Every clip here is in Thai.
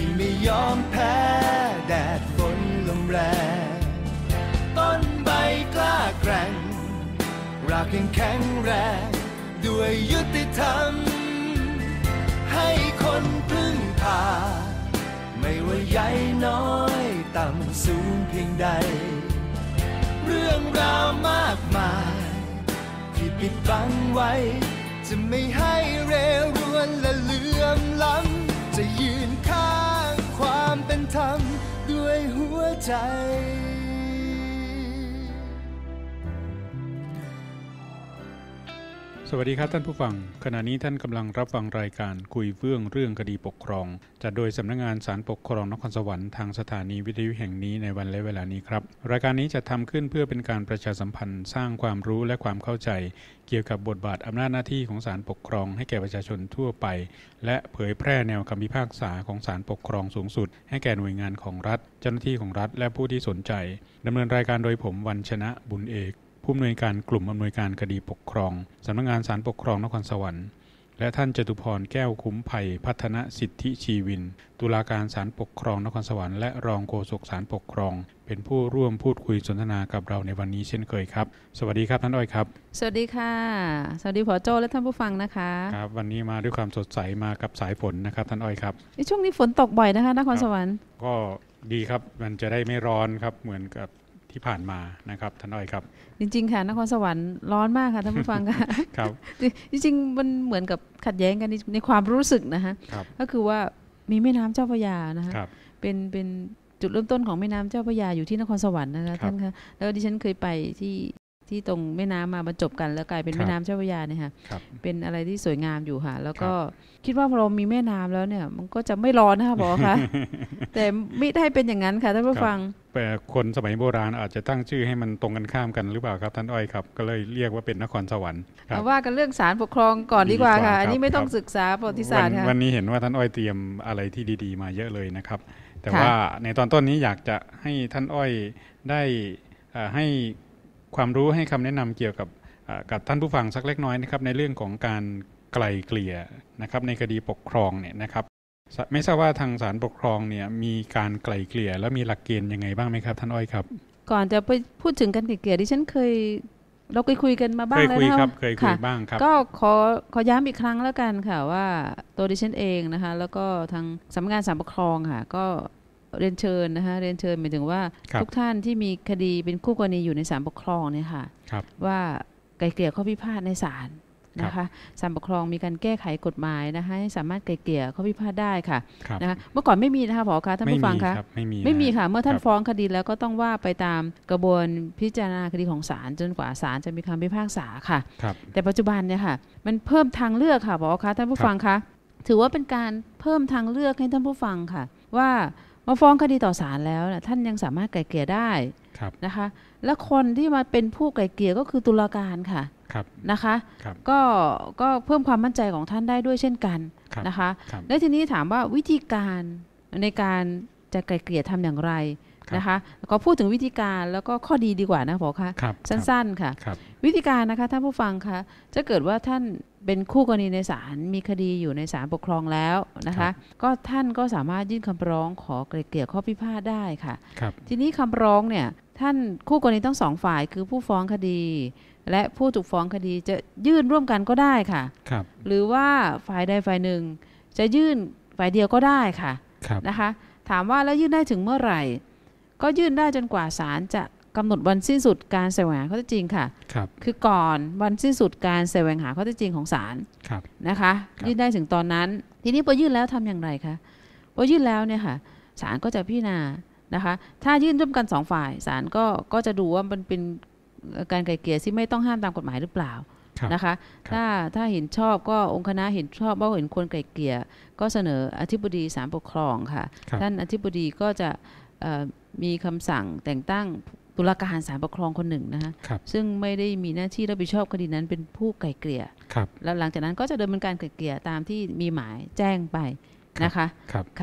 ที่ไม่ยอมแพ้แดดฝนลมแรง ต้นใบกล้าแกร่งรากแข็งแรง ด้วยยุติธรรม ให้คนพึ่งพา ไม่ว่าใหญ่น้อยต่ำสูงเพียงใด เรื่องราวมากมายที่ปิดบังไว้ จะไม่ให้เรรวนและเลื่อมล้ำจะยืำด้วยหัวใจ สวัสดีครับท่านผู้ฟัง ขณะนี้ท่านกำลังรับฟังรายการคุยเรื่องเรื่องคดีปกครองจัดโดยสำนักงงานสารปกครองนครสวรรค์ทางสถานีวิทยุแห่งนี้ในวันและเวลานี้ครับ รายการนี้จะทำขึ้นเพื่อเป็นการประชาสัมพันธ์สร้างความรู้และความเข้าใจเกี่ยวกับบทบาทอำนาจหน้าที่ของศาลปกครอง ให้แก่ประชาชนทั่วไป และเผยแพร่แนวคำพิพากษาของศาลปกครองสูงสุด ให้แก่หน่วยงานของรัฐเจ้าหน้าที่ของรัฐและผู้ที่สนใจดำเนินรายการโดยผมวันชนะบุญเอก ผู้อำนวยการกลุ่มอำนวยการคดีปกครองสำนักงงานศาลปกครองนครสวรรค์และท่านจตุพรแก้วคุ้มภัยพัฒนสิทธิชีวิน ตุลาการศาลปกครองนครสวรรค์และรองโฆษกศาลปกครอง เป็นผู้ร่วมพูดคุยสนทนากับเราในวันนี้เช่นเคยครับ สวัสดีครับท่านอ้อยครับ สวัสดีค่ะ สวัสดีผอโจและท่านผู้ฟังนะคะ ครับวันนี้มาด้วยความสดใสมากับสายฝนนะครับท่านอ้อยครับช่วงนี้ฝนตกบ่อยนะคะ นครสวรรค์ ก็ดีครับมันจะได้ไม่ร้อนครับเหมือนกับที่ผ่านมานะครับท่านอ้อยครับ จริงๆค่ะนครสวรรค์ร้อนมากค่ะท่านผู้ฟังค่ะครับ จริงๆ มันเหมือนกับขัดแย้งกันในความรู้สึกนะคะก็คือว่ามีแม่น้ำเจ้าพระยานะคะเป็นเป็นจุดเริ่มต้นของแม่น้ำเจ้าพระยา อยู่ที่นครสวรรค์นะคะท่านคะแล้วดิฉันเคยไปที่ที่ตรงแม่น้ำมาบรรจบกันแล้วกลายเป็นแม่น้ำเจ้าพระยาเนี่ยค่ะเป็นอะไรที่สวยงามอยู่ค่ะแล้วก็คิดว่าเรามีแม่น้ำแล้วเนี่ยมันก็จะไม่ร้อนนะคะหมอคะแต่ไม่ได้เป็นอย่างนั้นค่ะท่านผู้ฟังแต่คนสมัยโบราณอาจจะตั้งชื่อให้มันตรงกันข้ามกันหรือเปล่าครับ ท่านอ้อยครับก็เลยเรียกว่าเป็นนครสวรรค์เอาว่ากันเรื่องสารปกครองก่อนดีกว่าค่ะอันนี้ไม่ต้องศึกษาประวัติศาสตร์ค่ะวันนี้เห็นว่าท่านอ้อยเตรียมอะไรที่ดีๆ มาเยอะเลยนะครับ แต่ว่าในตอนต้นนี้อยากจะให้ท่านอ้อยได้ให้ความรู้ให้คำแนะนำเกี่ยวกับกับ ท่านผู้ฟังสักเล็กน้อยนะครับในเรื่องของการไกลเกลี่ยนะครับในคดีปกครองเนี่ยนะครับไม่ทราบว่าทางศาลปกครองเนี่ยมีการไกลเกลี่ยแล้วมีหลักเกณฑ์ยังไงบ้างไหมครับท่านอ้อยครับก่อนจะไปพูดถึงการไกลเกลี่ยดิฉันเคยเราเคยคุยกันมาบ้างแล้วนะยครับเคยคุยบ้างครับก็ขอขอย้ำอีกครั้งแล้วกันค่ะว่าตัวดิฉันเองนะคะแล้วก็ทางสำนักงานสารปกครองค่ะก็เรียนเชิญนะคะเรียนเชิญหมายถึงว่าทุกท่านที่มีคดีเป็นคู่กรณีอยู่ในศาลปกครองเนี่ยค่ะว่าไกลเกลี่ยข้อพิพาทในศาลนะคะสารปกครองมีการแก้ไขกฎหมายนะคะ ให้สามารถไกลเกลี่ยข้อพิพาทได้ค่ะนะคะเมื่อก่อนไม่มีนะคะผอคะท่านผู้ฟังคะไม่มีไม่มีค่ะเมื่อท่านฟ้องคดีแล้วก็ต้องว่าไปตามกระบวนพิจารณาคดีของศาลจนกว่าศาลจะมีคำพิพากษาค่ะ แต่ปัจจุบันเนี่ยค่ะ มันเพิ่มทางเลือกค่ะผอคะ ท่านผู้ฟังคะถือว่าเป็นการเพิ่มทางเลือกให้ท่านผู้ฟังค่ะ ว่ามาฟ้องคดีต่อศาลแล้วนะท่านยังสามารถไกลเกลี่ยได้นะคะ และคนที่มาเป็นผู้ไกลเกลี่ยก็คือตุลาการค่ะนะคะก็ก็เพิ่มความมั่นใจของท่านได้ด้วยเช่นกันนะคะ และทีนี้ถามว่าวิธีการในการจะไกลเกลี่ยทำอย่างไรนะคะขอพูดถึงวิธีการแล้วก็ข้อดีดีกว่านะพอคะสั้น ๆค่ะวิธีการนะคะท่านผู้ฟังคะจะเกิดว่าท่านเป็นคู่กรณีในศาลมีคดีอยู่ในศาลปกครองแล้วนะคะ ก็ท่านก็สามารถยื่นคำร้องขอไกลเกลี่ยข้อพิพาทได้ค่ะ ทีนี้คำร้องเนี่ยท่านคู่กรณีทั้งสองฝ่ายคือผู้ฟ้องคดี และผู้ถูกฟ้องคดีจะยื่นร่วมกันก็ได้ค่ะครหรือว่าฝ่ายใดฝ่ายหนึ่ง จะยื่นฝ่ายเดียวก็ได้ค่ะคนะคะถามว่าแล้วยื่นได้ถึงเมื่อไหร่ ก็ยื่นได้จนกว่าศาลจะกำหนดวันสิ้นสุดการแสวงหาข้อเท็จจริงค่ะคคือก่อนวันสิ้นสุดการแสวงหาข้อเท็จจริงของศาลนะคะคยื่นได้ถึงตอนนั้น ทีนี้พอยื่นแล้วทำอย่างไรคะพอยื่นแล้วเนี่ยค่ะศาลก็จะพิจารณานะคะถ้ายื่นร่วมกัน2ฝ่ายศาลก็ก็จะดูว่ามันเป็นการไกลเกลี่ยที่ไม่ต้องห้ามตามกฎหมายหรือเปล่านะคะ ถ้าถ้าเห็นชอบก็องค์คณะเห็นชอบว่าเห็นควรไกลเกลี่ย ก็เสนออธิบดีสารปกครองค่ะท่านอธิบดีก็จะมีคำสั่งแต่งตั้งตุลาการสารปกครองคนหนึ่งนะคะซึ่งไม่ได้มีหน้าที่รับผิดชอบคดีนั้นเป็นผู้ไกลเกลี่ยแล้วหลังจากนั้นก็จะดำเนินการไกลเกลี่ยตามที่มีหมายแจ้งไปนะคะ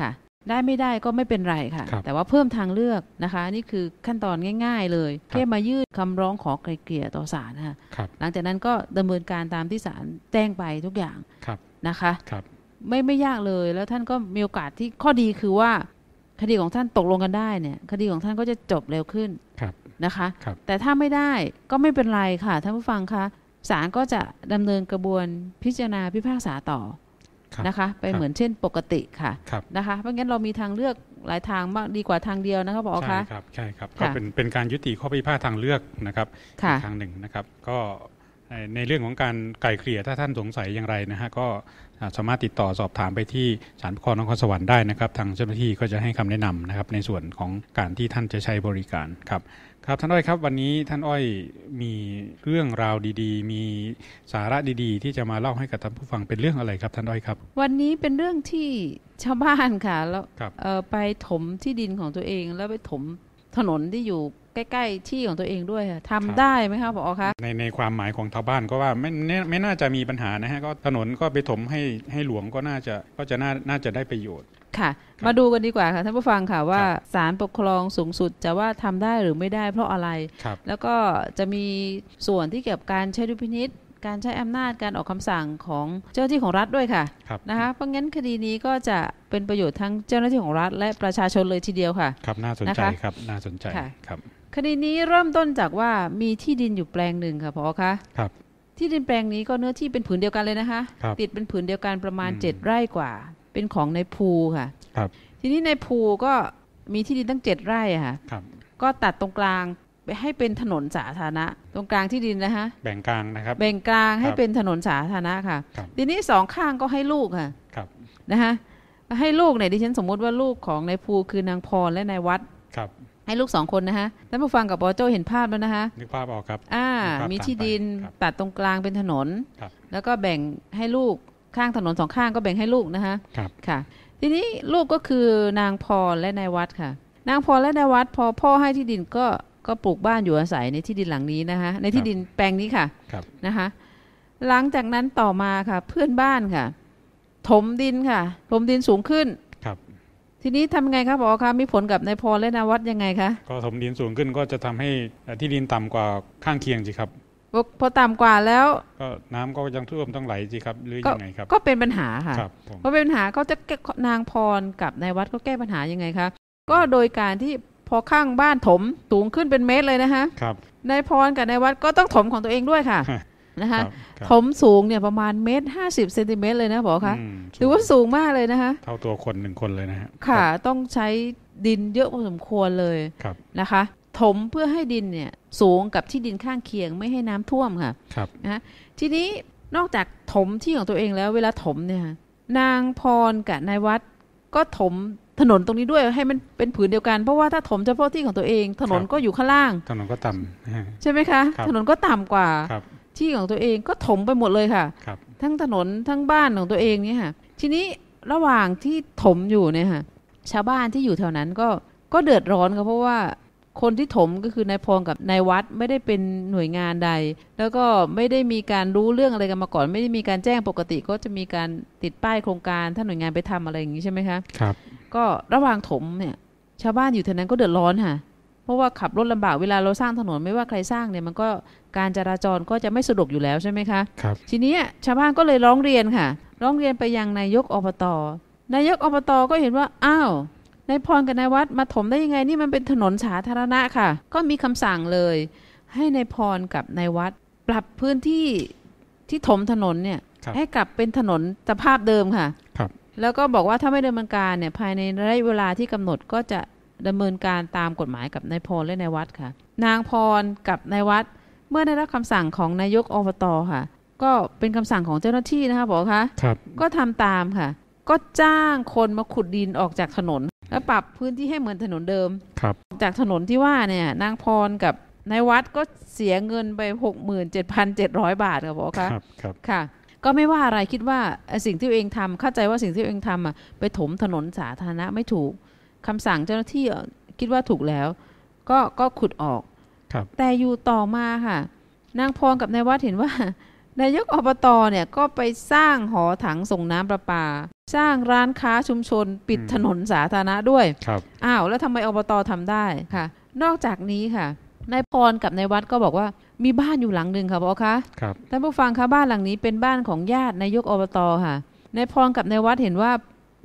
ค่ะได้ไม่ได้ก็ไม่เป็นไรค่ะ แต่ว่าเพิ่มทางเลือกนะคะ นี่คือขั้นตอนง่าย ๆ เลยแค่มายื่นคำร้องขอไกลเกลี่ยต่อศาลค่ะหลังจากนั้นก็ดำเนินการตามที่ศาลแจ้งไปทุกอย่างนะคะไม่ไม่ยากเลยแล้วท่านก็มีโอกาสที่ข้อดีคือว่า คดีของท่านตกลงกันได้เนี่ยคดีของท่านก็จะจบเร็วขึ้นนะคะคแต่ถ้าไม่ได้ก็ไม่เป็นไรค่ะท่านผู้ฟังคะศาลก็จะดำเนินกระบวนพิจารณาพิพากษาต่อนะคะ ไปเหมือนเช่นปกติค่ะนะคะเพราะงั้นเรามีทางเลือกหลายทางมากดีกว่าทางเดียวนะครับอคะใช่ครับใช่ครับก็เป็นเป็นการยุติข้อพิพาททางเลือกนะครับ ทางหนึ่งนะครับก็ในเรื่องของการไก่เกลี่ยถ้าท่านสงสัยอย่างไรนะฮะก็สามารถติดต่อสอบถามไปที่ศาลปกครองนครสวรรค์ได้นะครับ ทางเจ้าหน้าที่ก็จะให้คำแนะนำนะครับ ในส่วนของการที่ท่านจะใช้บริการ ครับครับท่านอ้อยครับ วันนี้ท่านอ้อยมีเรื่องราวดีๆ มีสาระดีๆ ที่จะมาเล่าให้กับท่านผู้ฟังเป็นเรื่องอะไรครับท่านอ้อยครับ วันนี้เป็นเรื่องที่ชาวบ้านค่ะแล้วไปถมที่ดินของตัวเอง แล้วไปถมถนนที่อยู่ใกล้ ๆ ที่ของตัวเองด้วยค่ะทำได้ไหมคะผอคะในในความหมายของชาวบ้านก็ว่าไม่ไม่น่าจะมีปัญหานะฮะก็ถนนก็ไปถมให้ให้หลวงก็น่าจะก็จะน่าน่าจะได้ประโยชน์ค่ะ มาดูกันดีกว่าค่ะท่านผู้ฟังค่ะว่าศาลปกครองสูงสุดจะว่าทำได้หรือไม่ได้เพราะอะไรรแล้วก็จะมีส่วนที่เกี่ยวกับการใช้ดุลพินิษการใช้อำนาจการออกคำสั่งของเจ้าหน้าที่ของรัฐด้วยค่ะคนะคะเพราะงั้นคดีนี้ก็จะเป็นประโยชน์ทั้งเจ้าหน้าที่ของรัฐ และประชาชนเลยทีเดียวค่ะ ครับน่าสนใจครับ น่าสนใจครับคดีนี้เริ่มต้นจากว่ามีที่ดินอยู่แปลงหนึ่งค่ะพอคะครับ ที่ดินแปลงนี้ก็เนื้อที่เป็นผืนเดียวกันเลยนะคะ ติดเป็นผืนเดียวกันประมาณเจ็ดไร่กว่า เป็นของในภูค่ะครับ ทีนี้ในภูก็มีที่ดินตั้งเจ็ดไร่ค่ะครับก็ตัดตรงกลางไปให้เป็นถนนสาธารณะตรงกลางที่ดินนะคะแบ่งกลางนะครับแบ่งกลางให้เป็นถนนสาธารณะค่ะทีนี้สองข้างก็ให้ลูกค่ะนะคะให้ลูกเนี่ยดิฉันสมมุติว่าลูกของนายภูคือนางพรและนายวัดให้ลูกสองคนนะคะท่านผู้ฟังกับบอโจเห็นภาพแล้วนะคะนึกภาพออกครับ อ่า มีที่ดินตัดตรงกลางเป็นถนน แล้วก็แบ่งให้ลูกข้างถนนสองข้างก็แบ่งให้ลูกนะคะครับ ค่ะ ทีนี้ลูกก็คือนางพรและนายวัดค่ะ นางพรและนายวัดพอพ่อให้ที่ดินก็ก็ปลูกบ้านอยู่อาศัยในที่ดินหลังนี้นะคะในที่ดินแปลงนี้ค่ะ ครับ นะคะ หลังจากนั้นต่อมาค่ะเพื่อนบ้านค่ะถมดินค่ะถมดินสูงขึ้นทีนี้ทำไงครับอกอคะมีผลกับนายพร และนาวัดยังไงคะก็ถมดินสูงขึ้นก็จะทำให้ที่ดินต่ำกว่าข้างเคียงสิครับ พอต่ำกว่าแล้วก็น้ำก็ยังท่วมต้องไหลสิครับ หรือยังไงครับ ก็เป็นปัญหาค่ะครับเพราะเป็นปัญหาเขาจะแก้นางพรกับนายวัดก็แก้ปัญหายังไงคะก็โดยการที่พอข้างบ้านถม สูงขึ้นเป็นเมตรเลยนะคะครับนายพรกับนายวัดก็ต้องถมของตัวเองด้วยค่ะนะคะถมสูงเนี่ยประมาณเมตรห้าสิบเซนติเมตรเลยนะบอกคะถือว่าสูงมากเลยนะคะ เท่าตัวคนหนึ่งคนเลยนะค่ะต้องใช้ดินเยอะพอสมควรเลย นะคะ ถมเพื่อให้ดินเนี่ย สูงกับที่ดินข้างเคียงไม่ให้น้ำท่วมค่ะครับนะทีนี้นอกจากถมที่ของตัวเองแล้วเวลาถมเนี่ย นางพรกับนายวัด ก็ถมถนนตรงนี้ด้วยให้มันเป็นผืนเดียวกัน เพราะว่าถ้าถมเฉพาะที่ของตัวเอง ถนนก็อยู่ข้างล่าง ถนนก็ต่ำใช่ไหมคะถนนก็ต่ำกว่าที่ของตัวเองก็ถมไปหมดเลยค่ะคทั้งถนนทั้งบ้านของตัวเองเนี่ยค่ะ ทีนี้ระหว่างที่ถมอยู่เนี่ยค่ะชาวบ้านที่อยู่แถวนั้นก็ก็เดือดร้อนคับเพราะว่า คนที่ถมก็คือนายพงกับนายวัดไม่ได้เป็นหน่วยงานใด แล้วก็ไม่ได้มีการรู้เรื่องอะไรกันมาก่อน ไม่ได้มีการแจ้งปกติก็จะมีการติดป้ายโครงการถ้าหน่วยงานไปทำอะไรอย่างนี้ใช่ไหมคะครับ ก็ระหว่างถมเนี่ยชาวบ้านอยู่แถวนั้นก็เดือดร้อนค่ะเพราะว่าขับรถลำบากเวลาเราสร้างถนนไม่ว่าใครสร้างเนี่ยมันก็การจราจรก็จะไม่สะดวกอยู่แล้วใช่ไหมคะครับ ทีนี้ชาวบ้านก็เลยร้องเรียนค่ะ ร้องเรียนไปยังนายกอบต นายกอบตก็เห็นว่าอ้าวนายพรกับนายวัด มาถมได้ยังไงนี่มันเป็นถนนสาธารณะค่ะ ก็มีคำสั่งเลย ให้นายพรกับนายวัด ปรับพื้นที่ที่ถมถนนเนี่ยให้กลับเป็นถนนสภาพเดิมค่ะ ครับ แล้วก็บอกว่าถ้าไม่ดำเนินการเนี่ยภายในระยะเวลาที่กำหนดก็จะดำเนินการตามกฎหมายกับนายพรและนายวัดค่ะ นางพรกับนายวัด เมื่อได้รับคำสั่งของนายกอบตค่ะ ก็เป็นคำสั่งของเจ้าหน้าที่นะคะบอกคะครับก็ทำตามค่ะ ก็จ้างคนมาขุดดินออกจากถนน แล้วปรับพื้นที่ให้เหมือนถนนเดิมครับ จากถนนที่ว่าเนี่ยนางพรกับนายวัดก็เสียเงินไป 67,700 บาทค่ะบอกคะครับครับค่ะก็ไม่ว่าอะไรคิดว่าสิ่งที่เองทำเข้าใจว่าสิ่งที่เองทำอ่ะไปถมถนนสาธารณะไม่ถูกคำสั่งเจ้าหน้าที่คิดว่าถูกแล้ว ก็ก็ขุดออกแต่อยู่ต่อมาค่ะ นางพรกับนายวัดเห็นว่า นายกอบตเนี่ย ก็ไปสร้างหอถังส่งน้ำประปา สร้างร้านค้าชุมชน ปิดถนนสาธารณะด้วยครับอ้าวแล้วทำไมอบตทำได้ค่ะ นอกจากนี้ค่ะ นายพรกับนายวัดก็บอกว่ามีบ้านอยู่หลังหนึ่งค่ะพ่อคะครับท่านผู้ฟังคะบ้านหลังนี้เป็นบ้านของญาตินายกอบตค่ะนายพรกับนายวัดเห็นว่า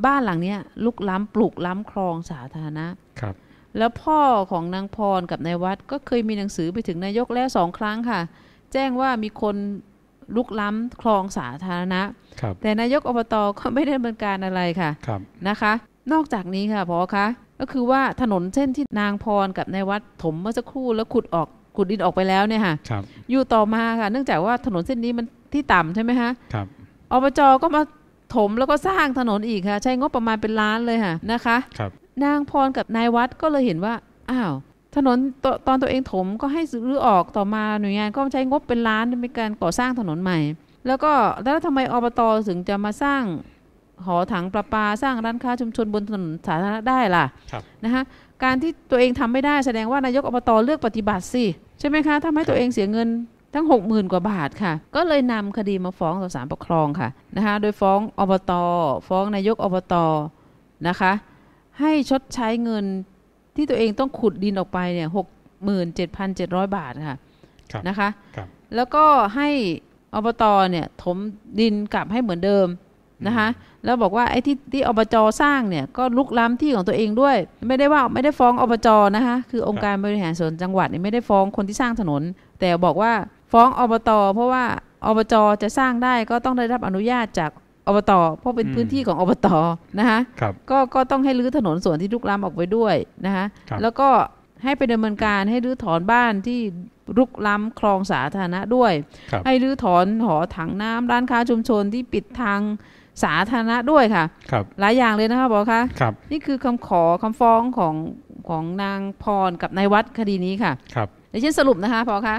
บ้านหลังเนี้ยลุกล้ำปลูกล้ำคลองสาธารณะ ครับ แล้วพ่อของนางพรกับนายวัดก็เคยมีหนังสือไปถึงนายกแล้วสองครั้งค่ะ แจ้งว่ามีคนลุกล้ำคลองสาธารณะ ครับ แต่นายกอบตก็ไม่ได้ดำเนินการอะไรค่ะ ครับ นะคะ นอกจากนี้ค่ะพอคะ ก็คือว่าถนนเส้นที่นางพรกับนายวัด ถมเมื่อสักครู่แล้วขุดออกขุดดินออกไปแล้วเนี่ยค่ะอยู่ต่อมาค่ะ เนื่องจากว่าถนนเส้นนี้มันที่ต่ำใช่ไหมคะอบจก็มาถม แล้วก็สร้างถนนอีกค่ะ ใช้งบประมาณเป็นล้านเลยค่ะนะคะครับนางพรกับนายวัดก็เลยเห็นว่าอ้าวถนนตตอนตัวเองถมก็ให้รื้อออกต่อมาหน่วยงานก็ใช้งบเป็นล้านในการก่อสร้างถนนใหม่ แล้วก็แล้วทำไมอบตถึงจะมาสร้างหอถังประปาสร้างร้านค้าชุมชนบนถนนสาธารณะได้ล่ะนะคะการที่ตัวเองทำไม่ได้แสดงว่านายกอบตเลือกปฏิบัติสิใช่ไหมคะทำให้ตัวเองเสียเงินทั้ง60,000กว่าบาทค่ะก็เลยนำคดีมาฟ้องต่อศาลปกครองค่ะนะคะโดยฟ้องอบต ฟ้องนายกอบตนะคะให้ชดใช้เงินที่ตัวเองต้องขุดดินออกไปเนี่ยหกหมื่นเจ็ดพันเจ็ดร้อยบาทค่ะนะคะคแล้วก็ให้อบตเนี่ยถมดินกลับให้เหมือนเดิมนะคะแล้วบอกว่าไอ้ที่ที่อบจสร้างเนี่ยก็ลุกล้ำที่ของตัวเองด้วย ไม่ได้ว่าไม่ได้ฟ้องอบจนะคะคือองค์การบริหารส่วนจังหวัดเนี่ยไม่ได้ฟ้องคนที่สร้างถนน แต่บอกว่าฟ้องอบต เพราะว่าอบจจะสร้างได้ก็ต้องได้รับอนุญาตจากอบต เพราะเป็นพื้นที่ของอบตนะคะก็ก็ต้องให้รื้อถนนส่วนที่ลุกล้ำออกไปด้วย นะคะแล้วก็ให้ไปดำเนินการให้รื้อถอนบ้านที่ลุกล้ำคลองสาธารณะด้วย ให้รื้อถอนหอถังน้ำร้านค้าชุมชนที่ปิดทางสาธารณะด้วยค่ะคหลายอย่างเลยนะคะบอคะคนี่คือคำขอคำฟ้องของของนางพรกับนายวัดคดีนี้ค่ะคเดี๋ยวฉันสรุปนะคะพอคะ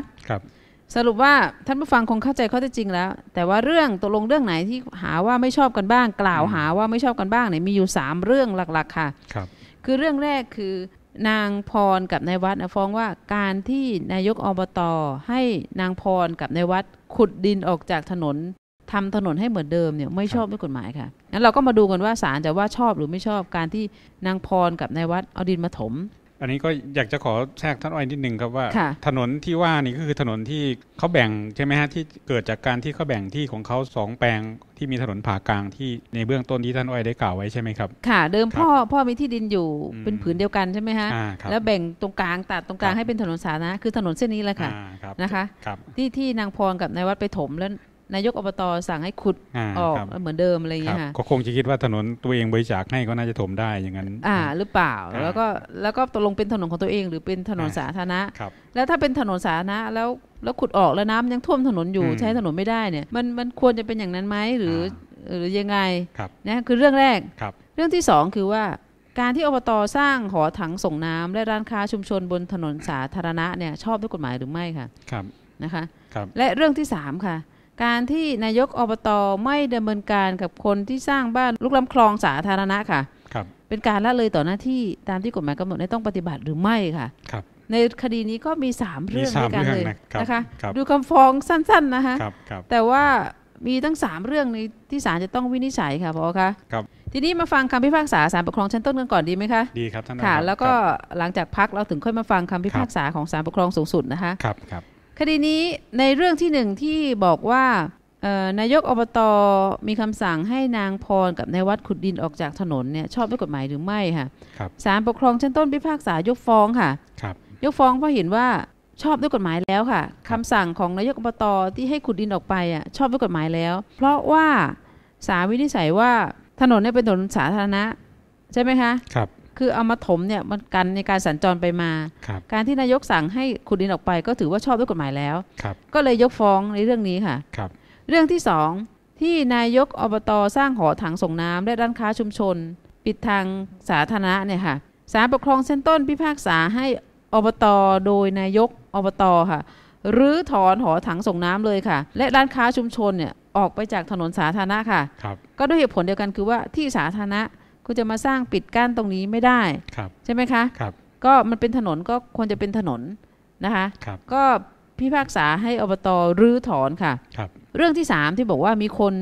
สรุปว่าท่านผู้ฟังคงเข้าใจข้อเท็จจริงแล้ว แต่ว่าเรื่องตกลงเรื่องไหนที่หาว่าไม่ชอบกันบ้าง กล่าวหาว่าไม่ชอบกันบ้างเนี่ยมีอยู่3เรื่องหลักๆค่ะครับ คือเรื่องแรกคือนางพรกับนายวัดนะฟ้องว่า การที่นายกอบตอให้นางพรกับนายวัดขุดดินออกจากถนน ทำถนนให้เหมือนเดิมเนี่ยไม่ชอบด้วยกฎหมายค่ะงั้นเราก็มาดูกันว่าศาลจะว่าชอบหรือไม่ชอบการที่นางพรกับนายวัดเอาดินมาถมอันนี้ก็อยากจะขอแทรกท่านอ้อยนิดนึงครับว่า ถนนที่ว่านี่ก็คือถนนที่เขาแบ่งใช่ไหมฮะที่เกิดจากการที่เขาแบ่งที่ของเขาสองแปลงที่มีถนนผ่ากลางที่ในเบื้องต้นที่ท่านอ้อยได้กล่าวไว้ใช่ไหมครับค่ะ เดิมพ่อพ่อมีที่ดินอยู่เป็นผืนเดียวกันใช่ไหมฮะแล้วแบ่งตรงกลางตัดตรงกลางให้เป็นถนนสาธารณะคือถนนเส้นนี้แหละค่ะนะคะ ที่ที่นางพรกับนายวัดไปถมแล้วนายกอบตสั่งให้ขุดออกเหมือนเดิมอะไรอย่างเงี้ยค่ะก็คงจะคิดว่าถนนตัวเองบริจาคให้ก็น่าจะถมได้อย่างนั้นอ่า หรือเปล่าแล้วก็แล้วก็ตกลงเป็นถนนของตัวเอง หรือเป็นถนนสาธารณะแล้วถ้าเป็นถนนสาธารณะแล้วแล้วขุดออกแล้วน้ำยังท่วมถนนอยู่ใช้ถนนไม่ได้เนี่ย มันมันควรจะเป็นอย่างนั้นไหมหรือ หรือยังไงนะคือเรื่องแรกเรื่องที่สองคือว่าการที่อบตสร้างหอถังส่งน้ำ และร้านค้าชุมชนบนถนนสาธารณะเนี่ยชอบด้วยกฎหมายหรือไม่ค่ะครับนะคะคและเรื่องที่สามค่ะการที่นายกอบตอไม่ดำเนินการกับคนที่สร้างบ้านลุกล้ำคลองสาธารณะค่ะ ครับ เป็นการละเลยต่อหน้าที่ตามที่กฎหมายกำหนดให้ต้องปฏิบัติหรือไม่ค่ะครับ ในคดีนี้ก็มี3เรื่องด้วยกันเลยนะคะดูคำฟ้องสั้นๆนะคะแต่ว่ามีตั้ง3เรื่องในที่ศาลจะต้องวินิจฉัยค่ะพอคะครับ ทีนี้มาฟังคำพิพากษาศาลปกครองชั้นต้นกันก่อนดีไหมคะดีครับท่านค่ะแล้วก็หลังจากพักเราถึงค่อยมาฟังคำพิพากษาของศาลปกครองสูงสุดนะคะครับครับคดีนี้ในเรื่องที่หนึ่งที่บอกว่านายกอบตมีคำสั่งให้นางพรกับนายวัดขุดดินออกจากถนนเนี่ยชอบด้วยกฎหมายหรือไม่ค่ะศาลปกครองชั้นต้นพิพากษายกฟ้องค่ะยกฟ้องเพราะเห็นว่าชอบด้วยกฎหมายแล้วค่ะคำสั่งของนายกอบตที่ให้ขุดดินออกไปอ่ะชอบด้วยกฎหมายแล้ว เพราะว่าสาลวินิจฉัยว่าถนนเนี่ยเป็นถนนสาธารณะ ใช่ไหมคะครับคือเอามาถมเนี่ยมันกันในการสัญจรไปมา การที่นายกสั่งให้ขุดดินออกไปก็ถือว่าชอบด้วยกฎหมายแล้ว ก็เลยยกฟ้องในเรื่องนี้ค่ะครเรื่องที่สองที่นายกอบตสร้างหอถังส่งน้ำและร้านค้าชุมชน ปิดทางสาธารณะเนี่ยค่ะศาลปกครองเส้นต้นพิพากษาให้อบตโดยนายกอบตค่ะหรือถอนหอถังส่งน้ำเลยค่ะ และร้านค้าชุมชนเนี่ยออกไปจากถนนสาธารณะค่ะคก็ด้วยเหตุผลเดียวกันคือว่าที่สาธารณะคุณจะมาสร้างปิดกั้นตรงนี้ไม่ได้ใช่ไหมคะครับก็มันเป็นถนนก็ควรจะเป็นถนนนะคะคก็พิพากษาให้อบตรื้อถอนค่ะครเรื่องที่สามที่บอกว่ามีคน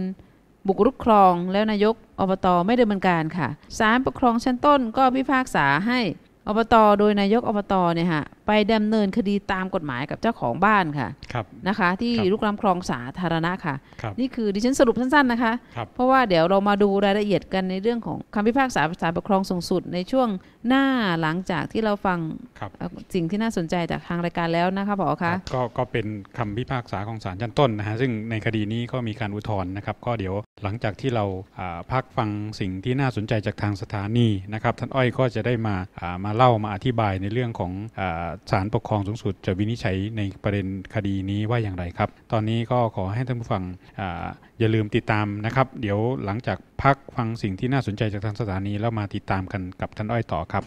บุกรุกคลองแล้วนายกอบตไม่ดำเนินการค่ะศาลปกครองชั้นต้นก็พิพากษาให้อบตโดยนายกอบตเนี่ยฮะไปดำเนินคดีตามกฎหมายกับเจ้าของบ้านค่ะครับนะคะ ที่ลุกล้ำคลองสาธารณะค่ะนี่คือดิฉันสรุปสั้นๆนะคะ เพราะว่าเดี๋ยวเรามาดูรายละเอียดกันในเรื่องของคำพิพากษาศาลปกครองสูงสุดในช่วงหน้าหลังจากที่เราฟังสิ่งที่น่าสนใจจากทางรายการแล้วนะคะผอคะก็ก็เป็นคำพิพากษาของศาลชั้นต้นนะฮะซึ่งในคดีนี้ก็มีการอุทธรณ์นะครับก็เดี๋ยวหลังจากที่เราพักฟังสิ่งที่น่าสนใจจากทางสถานีนะครับท่านอ้อยก็จะได้มามาเล่ามาอธิบายในเรื่องของศาลปกครองสูงสุดจะวินิจฉัยในประเด็นคดีนี้ว่าอย่างไรครับ ตอนนี้ก็ขอให้ท่านผู้ฟังออย่าลืมติดตามนะครับ เดี๋ยวหลังจากพักฟังสิ่งที่น่าสนใจจากทางสถานีแล้วมาติดตามกันกับท่านอ้อยต่อครับ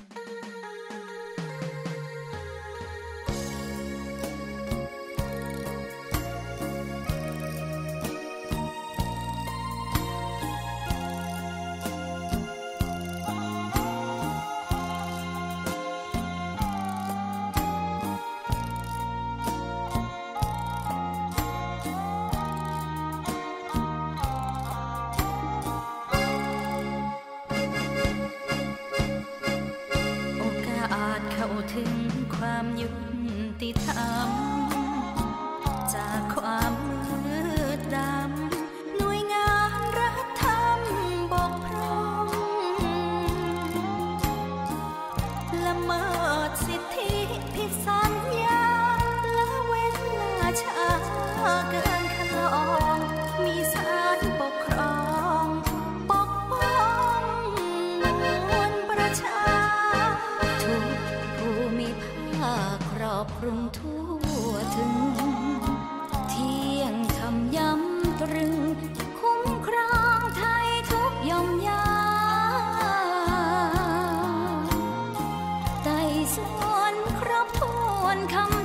one come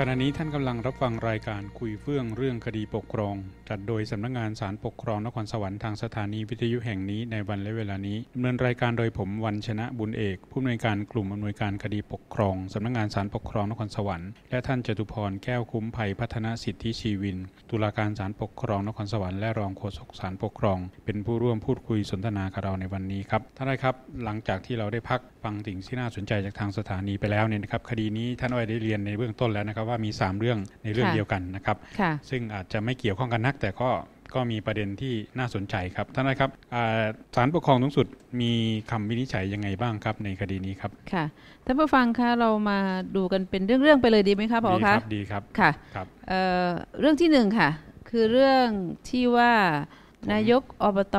ขณะนี้ท่านกำลังรับฟังรายการคุยเฟื่องเรื่องคดีปกครอง จัดโดยสำนักงงานสารปกครองนครสวรรค์ทางสถานีวิทยุแห่งนี้ในวันและเวลานี้ดำเนินรายการโดยผมวันชนะบุญเอก ผู้อำนวยการกลุ่มอำนวยการคดีปกครองสำนักงงานสารปกครองนครสวรรค์และท่านจตุพรแก้วคุ้มภัยพัฒนสิทธิชีวินตุลาการสารปกครองนครสวรรค์และรองโฆษกสารปกครอง เป็นผู้ร่วมพูดคุยสนทนากับเราในวันนี้ครับท่านได้ครับหลังจากที่เราได้พักฟังสิ่งที่น่าสนใจจากทางสถานีไปแล้วเนี่ยนะครับคดีนี้ท่านอ้อยได้เรียนในเบื้องต้นแล้วนะครับว่ามี 3 เรื่องในเรื่องเดียวกันนะครับ ซึ่งอาจจะไม่เกี่ยวข้องกันนัก แต่ก็ ก็มีประเด็นที่น่าสนใจครับ ท่านนะครับศาลปกครองสูงสุดมีคำวินิจฉัยยังไงบ้างครับ ในคดีนี้ครับ ค่ะ ท่านผู้ฟังคะเรามาดูกันเป็นเรื่องๆไปเลยดีไหมครับพอคะดีครับ ดีครับ ค่ะครับเเรื่องที่หนึ่งค่ะ คือเรื่องที่ว่า นายกอบต